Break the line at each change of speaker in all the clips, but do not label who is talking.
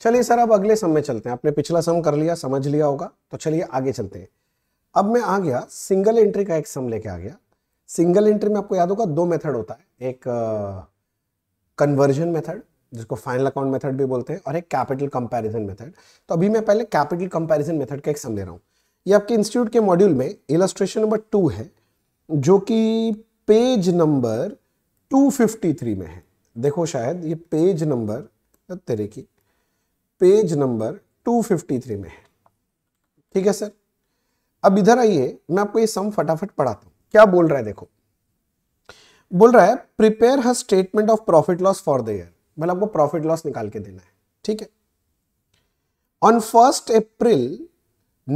चलिए सर अब अगले सम में चलते हैं आपने पिछला सम कर लिया समझ लिया होगा तो चलिए आगे चलते हैं अब मैं आ गया सिंगल एंट्री का एक सम लेके आ गया सिंगल एंट्री में आपको याद होगा दो मेथड होता है एक कन्वर्जन uh, मेथड जिसको फाइनल अकाउंट मेथड भी बोलते हैं और एक कैपिटल कंपैरिजन मेथड तो अभी मैं पहले कैपिटल कंपैरिजन मेथड का एक सम ले रहा हूँ ये आपके इंस्टीट्यूट के मॉड्यूल में इलस्ट्रेशन नंबर टू है जो कि पेज नंबर टू में है देखो शायद ये पेज नंबर तो तेरे की पेज नंबर 253 में है ठीक है सर अब इधर आइए मैं आपको ये सम फटाफट पढ़ाता हूं क्या बोल रहा है देखो बोल रहा है prepare her statement of profit loss for the year मतलब आपको प्रॉफिट लॉस निकाल के देना है ठीक है on first April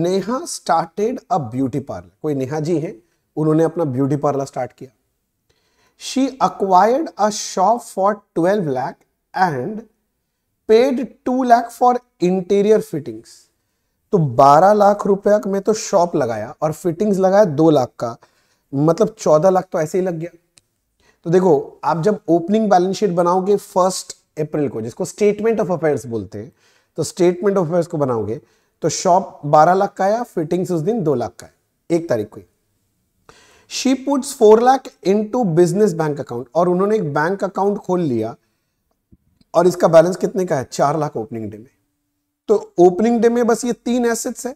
Neha started a beauty parlour कोई नेहा जी है उन्होंने अपना ब्यूटी पार्लर स्टार्ट किया she acquired a shop for twelve lakh and paid two lakh for interior fittings तो बारह लाख रुपया में तो शॉप लगाया और फिटिंग्स लगाया दो लाख का मतलब चौदह लाख तो ऐसे ही लग गया तो देखो आप जब ओपनिंग बैलेंस शीट बनाओगे फर्स्ट अप्रैल को जिसको स्टेटमेंट ऑफ अफेयर्स बोलते हैं तो स्टेटमेंट ऑफ अफेयर्स को बनाओगे तो शॉप बारह लाख का आया फिटिंग्स उस दिन दो लाख का है एक तारीख को she puts four lakh into business bank account और उन्होंने एक बैंक अकाउंट खोल लिया और इसका बैलेंस कितने का है चार लाख ओपनिंग डे में तो ओपनिंग डे में बस ये तीन एसेट्स है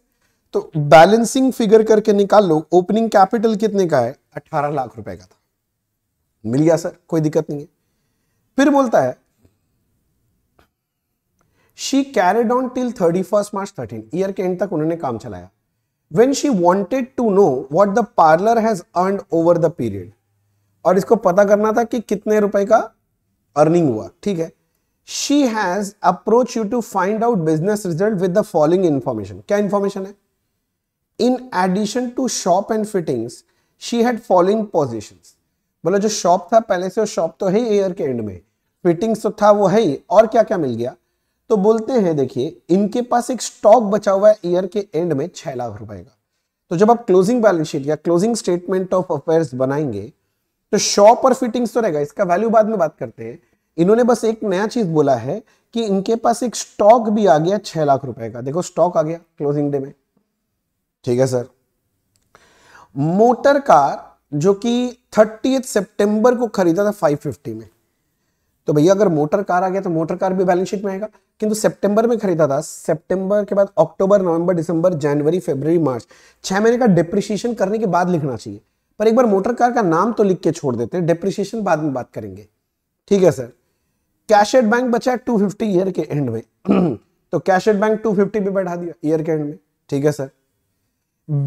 तो बैलेंसिंग फिगर करके निकाल लो ओपनिंग कैपिटल कितने का है अठारह लाख रुपए का था मिल गया सर कोई दिक्कत नहीं है फिर बोलता है she carried on till thirty first March thirteen year के एंड तक उन्होंने काम चलाया when she wanted to know what the parlour has earn over the period और इसको पता करना था कि कितने रुपए का अर्निंग हुआ ठीक है she has approach you to find out business result with the following information क्या इन्फॉर्मेशन है in addition to shop and fittings she had following position बोला जो शॉप था पहले से वो शॉप तो है एयर के एंड में फिटिंग्स तो था वो है ही और क्या क्या मिल गया तो बोलते हैं देखिए इनके पास एक स्टॉक बचा हुआ है ईयर के एंड में छह लाख रुपए का तो जब आप क्लोजिंग बैलेंस शीट या क्लोजिंग स्टेटमेंट ऑफ अफेयर्स बनाएंगे तो शॉप और फिटिंग्स तो रहेगा इसका वैल्यू बाद में बात करते हैं इन्होंने बस एक नया चीज बोला है कि इनके पास एक स्टॉक भी आ गया छह लाख रुपए का देखो स्टॉक आ गया क्लोजिंग डे में ठीक है सर मोटर कार जो कि थर्टी सितंबर को खरीदा था 550 में तो भैया अगर मोटर कार आ गया तो मोटर कार भी बैलेंस शीट में आएगा किंतु सितंबर में खरीदा था सितंबर के बाद अक्टूबर नवंबर दिसंबर जनवरी फरवरी मार्च छह महीने का डिप्रिशिएशन करने के बाद लिखना चाहिए पर एक बार मोटर कार का नाम तो लिख के छोड़ देते हैं डिप्रिशिएशन बाद में बात करेंगे ठीक है सर कैशेड बैंक बचा टू फिफ्टी ईयर के एंड में तो कैशेड बैंक टू फिफ्टी भी बैठा दिया ईयर के एंड में ठीक है sir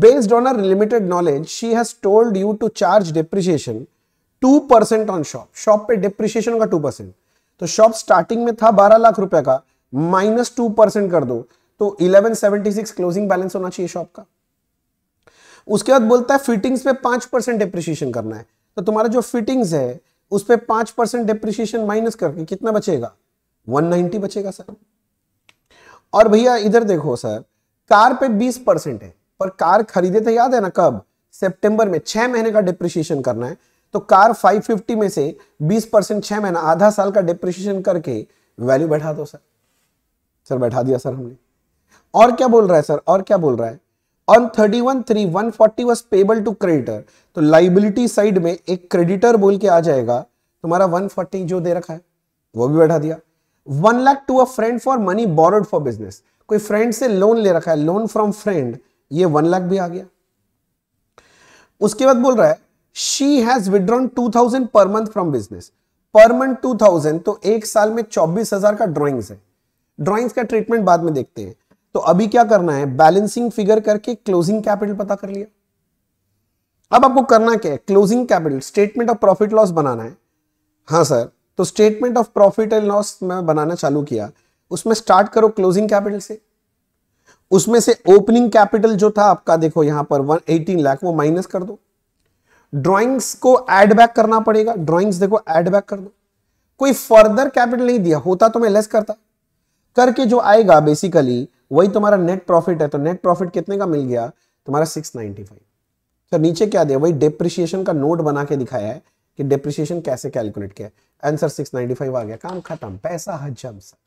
based on our limited knowledge she has told you to charge depreciation two percent on shop shop पे डिप्रिशिएशन का टू परसेंट तो शॉप स्टार्टिंग में था बारह लाख रुपए का माइनस टू परसेंट कर दो तो eleven seventy six closing balance होना चाहिए शॉप का उसके बाद बोलता है फिटिंग्स पे पांच परसेंट डिप्रिशिएशन करना है तो तुम्हारा जो फिटिंग्स है उस पर पांच परसेंट डिप्रिशिएशन माइनस करके कितना बचेगा 190 बचेगा सर और भैया इधर देखो सर कार पे 20 परसेंट है पर कार खरीदे थे याद है ना कब सितंबर में छह महीने का डिप्रिशिएशन करना है तो कार 550 में से 20 परसेंट छह महीना आधा साल का डिप्रिशिएशन करके वैल्यू बैठा दो सर सर बैठा दिया सर हमने और क्या बोल रहा है सर और क्या बोल रहा है on thirty one three one forty was payable to creditor तो लाइबिलिटी साइड में एक क्रेडिटर बोल के आ जाएगा तुम्हारा वन फोर्टी जो दे रखा है वो भी बैठा दिया one lakh to a friend for money borrowed for business कोई फ्रेंड से लोन ले रखा है लोन फ्रॉम फ्रेंड ये वन लाख भी आ गया उसके बाद बोल रहा है she has withdrawn two thousand per month from business per month two thousand तो एक साल में चौबीस हजार का ड्रॉइंग्स है ड्रॉइंग्स का ट्रीटमेंट बाद में देखते हैं तो अभी क्या करना है बैलेंसिंग फिगर करके क्लोजिंग कैपिटल पता कर लिया अब आपको करना क्या है closing capital statement of profit loss बनाना है हाँ सर तो statement of profit and loss मैं बनाना चालू किया उसमें स्टार्ट करो क्लोजिंग कैपिटल से उसमें से ओपनिंग कैपिटल जो था आपका देखो यहां पर वन लाख वो माइनस कर दो ड्राइंग्स को एड बैक करना पड़ेगा ड्राइंग्स देखो एड बैक कर दो कोई फर्दर कैपिटल नहीं दिया होता तो मैं लेस करता करके जो आएगा बेसिकली वही तुम्हारा नेट प्रॉफिट है तो नेट प्रॉफिट कितने का मिल गया तुम्हारा 695 सर तो नीचे क्या दिया वही डिप्रिशिएशन का नोट बना के दिखाया है कि डिप्रिशिएशन कैसे कैलकुलेट किया आंसर 695 आ गया काम खत्म पैसा हजम सर